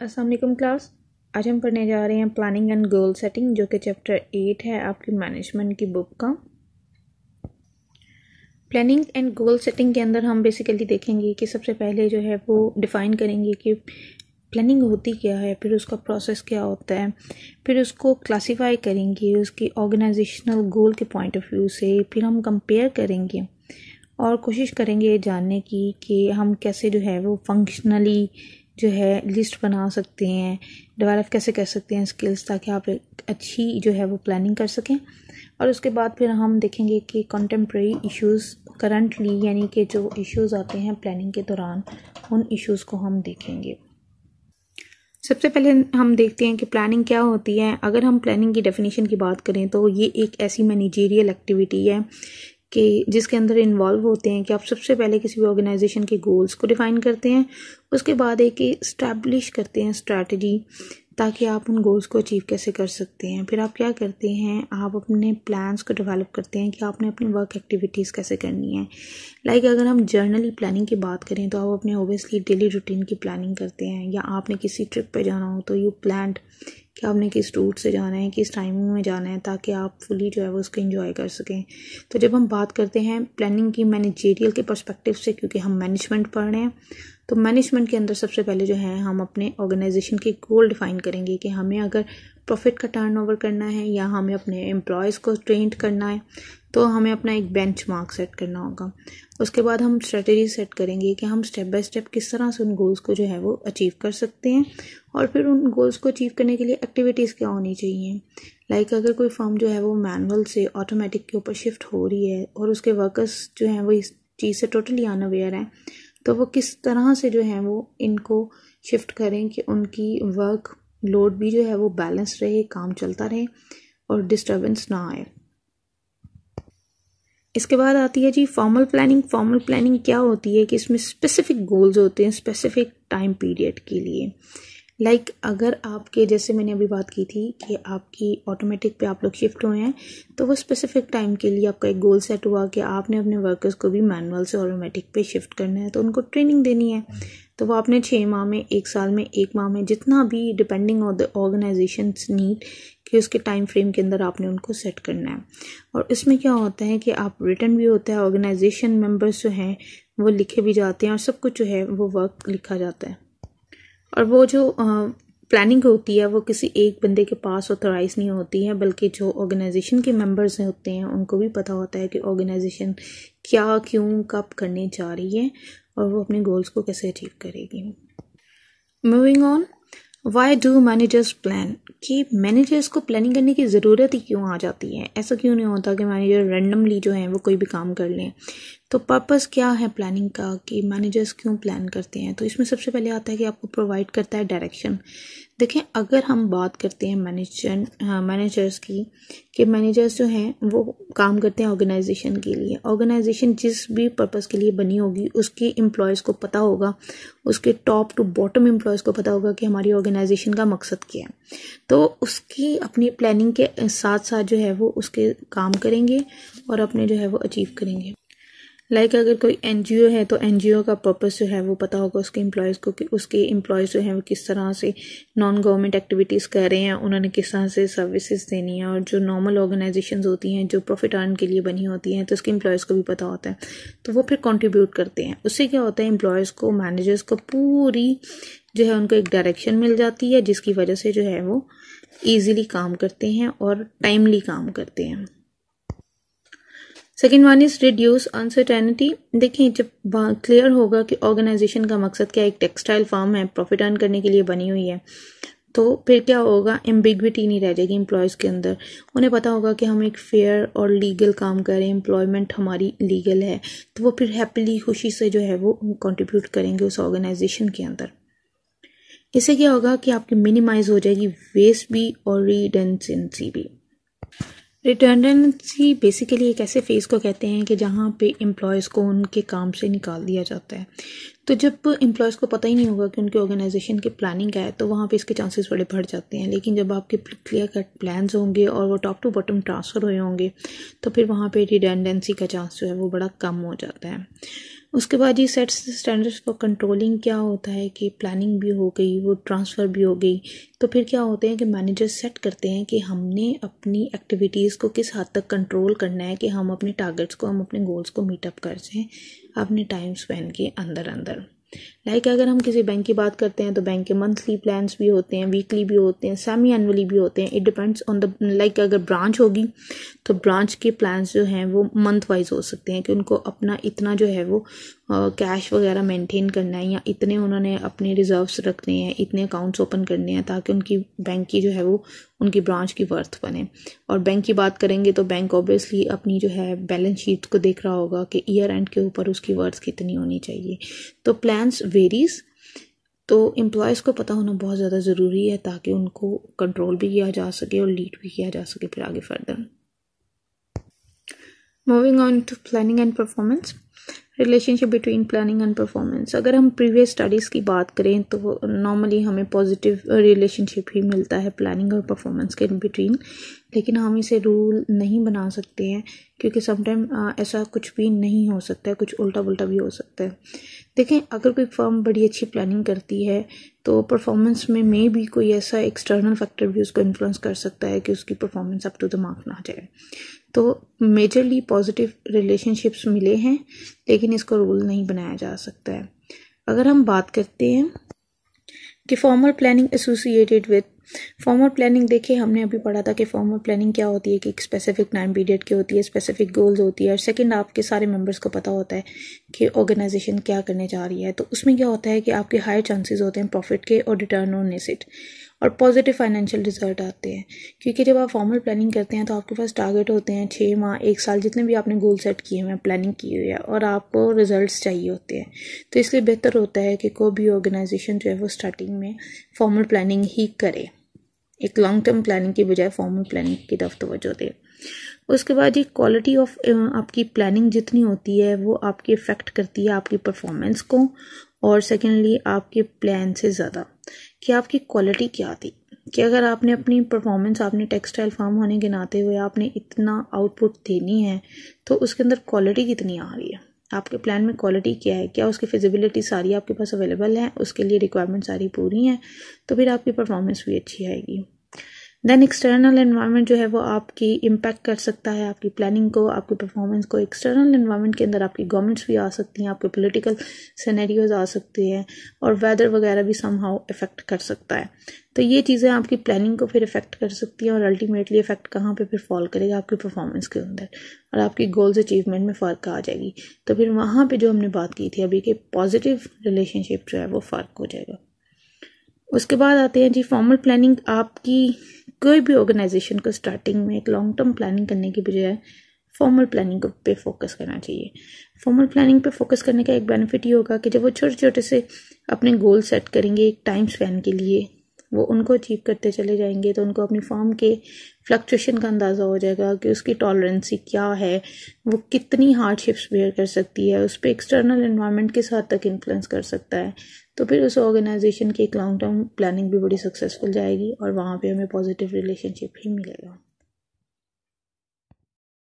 Aslam class आज हम पढ़ने जा रहे हैं प्लानिंग एंड गोल सेटिंग जो कि चैप्टर एट है आपकी मैनेजमेंट की बुक का प्लानिंग एंड गोल सेटिंग के अंदर हम बेसिकली देखेंगे कि सबसे पहले जो है वो डिफ़ाइन करेंगे कि प्लानिंग होती क्या है फिर उसका प्रोसेस क्या होता है फिर उसको क्लासिफाई करेंगे उसकी ऑर्गेनाइजेशनल गोल के पॉइंट ऑफ व्यू से फिर हम कंपेयर करेंगे और कोशिश करेंगे जानने की कि हम कैसे जो है वो फंक्शनली जो है लिस्ट बना सकते हैं डेवलप कैसे कर सकते हैं स्किल्स ताकि आप एक अच्छी जो है वो प्लानिंग कर सकें और उसके बाद फिर हम देखेंगे कि कंटेम्प्रेरी इश्यूज़ करंटली यानी कि जो इश्यूज़ आते हैं प्लानिंग के दौरान उन इश्यूज़ को हम देखेंगे सबसे पहले हम देखते हैं कि प्लानिंग क्या होती है अगर हम प्लानिंग की डेफिनेशन की बात करें तो ये एक ऐसी मैनेजेरियल एक्टिविटी है कि जिसके अंदर इन्वॉल्व होते हैं कि आप सबसे पहले किसी भी ऑर्गेनाइजेशन के गोल्स को डिफ़ाइन करते हैं उसके बाद एक इस्टेब्लिश करते हैं स्ट्रैटी ताकि आप उन गोल्स को अचीव कैसे कर सकते हैं फिर आप क्या करते हैं आप अपने प्लान्स को डेवलप करते हैं कि आपने अपनी वर्क एक्टिविटीज़ कैसे करनी है लाइक like अगर हम जर्नली प्लानिंग की बात करें तो आप अपने ओबियसली डेली रूटीन की प्लानिंग करते हैं या आपने किसी ट्रिप पे जाना हो तो यू प्लान कि आपने किस रूट से जाना है किस टाइमिंग में जाना है ताकि आप फुली जो है वो उसको इन्जॉय कर सकें तो जब हम बात करते हैं प्लानिंग की मैनेजेरियल के परस्पेक्टिव से क्योंकि हम मैनेजमेंट पढ़ रहे हैं तो मैनेजमेंट के अंदर सबसे पहले जो है हम अपने ऑर्गेनाइजेशन के गोल डिफाइन करेंगे कि हमें अगर प्रॉफिट का टर्नओवर करना है या हमें अपने एम्प्लॉयज़ को ट्रेंड करना है तो हमें अपना एक बेंच मार्क सेट करना होगा उसके बाद हम स्ट्रेटजी सेट करेंगे कि हम स्टेप बाय स्टेप किस तरह से उन गोल्स को जो है वो अचीव कर सकते हैं और फिर उन गोल्स को अचीव करने के लिए एक्टिविटीज़ क्या होनी चाहिए लाइक like अगर कोई फर्म जो है वो मैनुअल से ऑटोमेटिक के ऊपर शिफ्ट हो रही है और उसके वर्कर्स जो हैं वो इस चीज़ से टोटली अनअवेयर हैं तो वो किस तरह से जो है वो इनको शिफ्ट करें कि उनकी वर्क लोड भी जो है वो बैलेंस रहे काम चलता रहे और डिस्टर्बेंस ना आए इसके बाद आती है जी फॉर्मल प्लानिंग फॉर्मल प्लानिंग क्या होती है कि इसमें स्पेसिफिक गोल्स होते हैं स्पेसिफिक टाइम पीरियड के लिए लाइक like, अगर आपके जैसे मैंने अभी बात की थी कि आपकी ऑटोमेटिक पे आप लोग शिफ्ट हुए हैं तो वो स्पेसिफिक टाइम के लिए आपका एक गोल सेट हुआ कि आपने अपने वर्कर्स को भी मैनुअल से ऑटोमेटिक पे शिफ्ट करना है तो उनको ट्रेनिंग देनी है तो वो आपने छः माह में एक साल में एक माह में जितना भी depending on the organization need कि उसके टाइम फ्रेम के अंदर आपने उनको सेट करना है और इसमें क्या होता है कि आप रिटर्न भी होता है ऑर्गेनाइजेशन मेंबर्स जो हैं वो लिखे भी जाते हैं और सब कुछ जो है वो वर्क लिखा जाता है और वो जो प्लानिंग होती है वो किसी एक बंदे के पास ऑथोराइज नहीं होती है बल्कि जो ऑर्गेनाइजेशन के मेंबर्स होते हैं उनको भी पता होता है कि ऑर्गेनाइजेशन क्या क्यों कब करने जा रही है और वो अपने गोल्स को कैसे अचीव करेगी moving on why do managers plan कि मैनेजर्स को प्लानिंग करने की ज़रूरत ही क्यों आ जाती है ऐसा क्यों नहीं होता कि मैनेजर रैंडमली जो है वो कोई भी काम कर लें तो पर्पस क्या है प्लानिंग का कि मैनेजर्स क्यों प्लान करते हैं तो इसमें सबसे पहले आता है कि आपको प्रोवाइड करता है डायरेक्शन देखें अगर हम बात करते हैं मैनेजर मैनेजर्स हाँ, की कि मैनेजर्स जो हैं वो काम करते हैं ऑर्गेनाइजेशन के लिए ऑर्गेनाइजेशन जिस भी पर्पस के लिए बनी होगी उसके एम्प्लॉयज़ को पता होगा उसके टॉप टू बॉटम एम्प्लॉयज़ को पता होगा कि हमारी ऑर्गेनाइजेशन का मकसद क्या है तो उसकी अपनी प्लानिंग के साथ साथ जो है वो उसके काम करेंगे और अपने जो है वो अचीव करेंगे लाइक अगर कोई एन जी ओ है तो एन जी ओ का पर्पज़ जो है वो पता होगा उसके एम्प्लॉयज़ को कि उसके एम्प्लॉयज़ जो हैं वो किस तरह से नॉन गवर्नमेंट एक्टिविटीज़ कर रहे हैं उन्होंने किस तरह से सर्विसेज देनी है और जो नॉर्मल ऑर्गेनाइजेशन होती हैं जो प्रॉफिट अर्न के लिए बनी होती हैं तो उसके एम्प्लॉयज़ को भी पता होता है तो वो फिर कॉन्ट्रीब्यूट करते हैं उससे क्या होता है एम्प्लॉयज़ को मैनेजर्स को पूरी जो है उनको एक डायरेक्शन मिल जाती है जिसकी वजह से जो है वो ईज़िली काम करते हैं और टाइमली काम करते हैं second one is reduce uncertainty देखिए जब क्लियर होगा कि ऑर्गेनाइजेशन का मकसद क्या एक टेक्सटाइल फार्म है प्रॉफिट अर्न करने के लिए बनी हुई है तो फिर क्या होगा एम्बिग्विटी नहीं रह जाएगी एम्प्लॉयज़ के अंदर उन्हें पता होगा कि हम एक फेयर और लीगल काम करें एम्प्लॉयमेंट हमारी लीगल है तो वो फिर हैप्पीली खुशी से जो है वो कंट्रीब्यूट करेंगे उस ऑर्गेनाइजेशन के अंदर इससे क्या होगा कि आपकी मिनिमाइज हो जाएगी वेस्ट भी और रिडेंसेंसी भी रिटर्नसी बेसिकली एक ऐसे फेज़ को कहते हैं कि जहाँ पे एम्प्लॉयज़ को उनके काम से निकाल दिया जाता है तो जब एम्प्लॉयज़ को पता ही नहीं होगा कि उनके ऑर्गेनाइजेशन की प्लानिंग है तो वहाँ पे इसके चांसेस बड़े बढ़ जाते हैं लेकिन जब आपके क्लियर कट प्लान होंगे और वो टॉप टू बॉटम ट्रांसफ़र हुए होंगे तो फिर वहाँ पर रिटेंडेंसी का चांस जो है वो बड़ा कम हो जाता है उसके बाद ये सेट्स स्टैंडर्ड्स फॉर कंट्रोलिंग क्या होता है कि प्लानिंग भी हो गई वो ट्रांसफ़र भी हो गई तो फिर क्या होते हैं कि मैनेजर सेट करते हैं कि हमने अपनी एक्टिविटीज़ को किस हद तक कंट्रोल करना है कि हम अपने टारगेट्स को हम अपने गोल्स को मीटअप कर सकें अपने टाइम स्पेंड के अंदर अंदर लाइक like अगर हम किसी बैंक की बात करते हैं तो बैंक के मंथली प्लान्स भी होते हैं वीकली भी होते हैं सेमी एनुअली भी होते हैं it depends on the like अगर ब्रांच होगी तो ब्रांच के प्लान्स जो हैं वो मंथ वाइज हो सकते हैं कि उनको अपना इतना जो है वो कैश वगैरह मेंटेन करना है या इतने उन्होंने अपने रिजर्व्स रखने हैं इतने अकाउंट्स ओपन करने हैं ताकि उनकी बैंक की जो है वो उनकी ब्रांच की वर्थ बने और बैंक की बात करेंगे तो बैंक ऑब्वियसली अपनी जो है बैलेंस शीट को देख रहा होगा कि ईयर एंड के ऊपर उसकी वर्थ कितनी होनी चाहिए तो प्लान्स वेरीज तो एम्प्लॉयज़ को पता होना बहुत ज़्यादा ज़रूरी है ताकि उनको कंट्रोल भी किया जा सके और लीड भी किया जा सके फिर आगे further moving on to planning and performance relationship between planning and performance अगर हम प्रीवियस स्टडीज़ की बात करें तो नॉर्मली हमें पॉजिटिव रिलेशनशिप ही मिलता है प्लानिंग और परफॉर्मेंस के बिटवीन लेकिन हम इसे रूल नहीं बना सकते हैं क्योंकि समटाइम ऐसा कुछ भी नहीं हो सकता है कुछ उल्टा पुल्टा भी हो सकता है देखें अगर कोई फर्म बड़ी अच्छी प्लानिंग करती है तो परफॉर्मेंस में मे भी कोई ऐसा एक्सटर्नल फैक्टर भी उसको इन्फ्लुएंस कर सकता है कि उसकी performance up to the mark ना जाए तो मेजरली पॉजिटिव रिलेशनशिप्स मिले हैं लेकिन इसको रूल नहीं बनाया जा सकता है अगर हम बात करते हैं कि formal planning associated with formal planning देखिए हमने अभी पढ़ा था कि फॉर्मल प्लानिंग क्या होती है कि एक स्पेसिफिक टाइम पीरियड की होती है स्पेसिफिक गोल्स होती है और सेकंड आपके सारे मेंबर्स को पता होता है कि ऑर्गेनाइजेशन क्या करने जा रही है तो उसमें क्या होता है कि आपके हायर चांसेस होते हैं प्रॉफिट के और रिटर्न ऑन एसेट और पॉजिटिव फाइनेंशियल रिजल्ट आते हैं क्योंकि जब आप फॉर्मल प्लानिंग करते हैं तो आपके पास टारगेट होते हैं छः माह एक साल जितने भी आपने गोल सेट किए हुए हैं प्लानिंग की हुई है और आपको रिज़ल्ट चाहिए होते हैं तो इसलिए बेहतर होता है कि कोई भी ऑर्गेनाइजेशन जो है वो स्टार्टिंग में फॉर्मल प्लानिंग ही करे एक लॉन्ग टर्म प्लानिंग की बजाय फॉर्मल प्लानिंग की तरफ तोज्जो दे उसके बाद ये क्वालिटी ऑफ आपकी प्लानिंग जितनी होती है वो आपकी इफ़ेक्ट करती है आपकी परफॉर्मेंस को और सेकेंडली आपके प्लान से ज़्यादा कि आपकी क्वालिटी क्या थी कि अगर आपने अपनी परफॉर्मेंस आपने टेक्सटाइल फार्म होने के नाते हुए आपने इतना आउटपुट देनी है तो उसके अंदर क्वालिटी कितनी आ रही है आपके प्लान में क्वालिटी क्या है क्या उसकी फिजिबिलिटी सारी आपके पास अवेलेबल है उसके लिए रिक्वायरमेंट सारी पूरी हैं तो फिर आपकी परफॉर्मेंस भी अच्छी आएगी देन एक्सटर्नल इन्वायरमेंट जो है वो आपकी इम्पैक्ट कर सकता है आपकी प्लानिंग को आपकी परफॉर्मेंस को एक्सटर्नल इन्वायरमेंट के अंदर आपकी गवर्नमेंट्स भी आ सकती हैं आपके पोलिटिकल सैनैरियोज़ आ सकते हैं और वेदर वगैरह भी सम हाउ इफेक्ट कर सकता है तो ये चीज़ें आपकी प्लानिंग को फिर इफेक्ट कर सकती हैं और अल्टीमेटली इफेक्ट कहाँ पर फिर फॉल करेगा आपकी परफॉर्मेंस के अंदर और आपकी गोल्स अचीवमेंट में फ़र्क आ जाएगी तो फिर वहाँ पर जो हमने बात की थी अभी के पॉजिटिव रिलेशनशिप जो है वो फ़र्क हो जाएगा उसके बाद आते हैं जी फॉर्मल प्लानिंग आपकी कोई भी ऑर्गेनाइजेशन को स्टार्टिंग में एक लॉन्ग टर्म प्लानिंग करने की बजाय फॉर्मल प्लानिंग पे फोकस करना चाहिए फॉर्मल प्लानिंग पे फोकस करने का एक बेनिफिट ये होगा कि जब वो छोटे छोटे से अपने गोल सेट करेंगे एक टाइम स्पैन के लिए वो उनको अचीव करते चले जाएंगे तो उनको अपनी फॉर्म के फ्लक्चुएशन का अंदाज़ा हो जाएगा कि उसकी टॉलरेंसी क्या है वो कितनी हार्डशिप्स बेयर कर सकती है उस पर एक्सटर्नल इन्वायरमेंट किस हद तक इन्फ्लुएंस कर सकता है तो फिर उस ऑर्गेनाइजेशन की एक लॉन्ग टर्म प्लानिंग भी बड़ी सक्सेसफुल जाएगी और वहाँ पे हमें पॉजिटिव रिलेशनशिप ही मिलेगा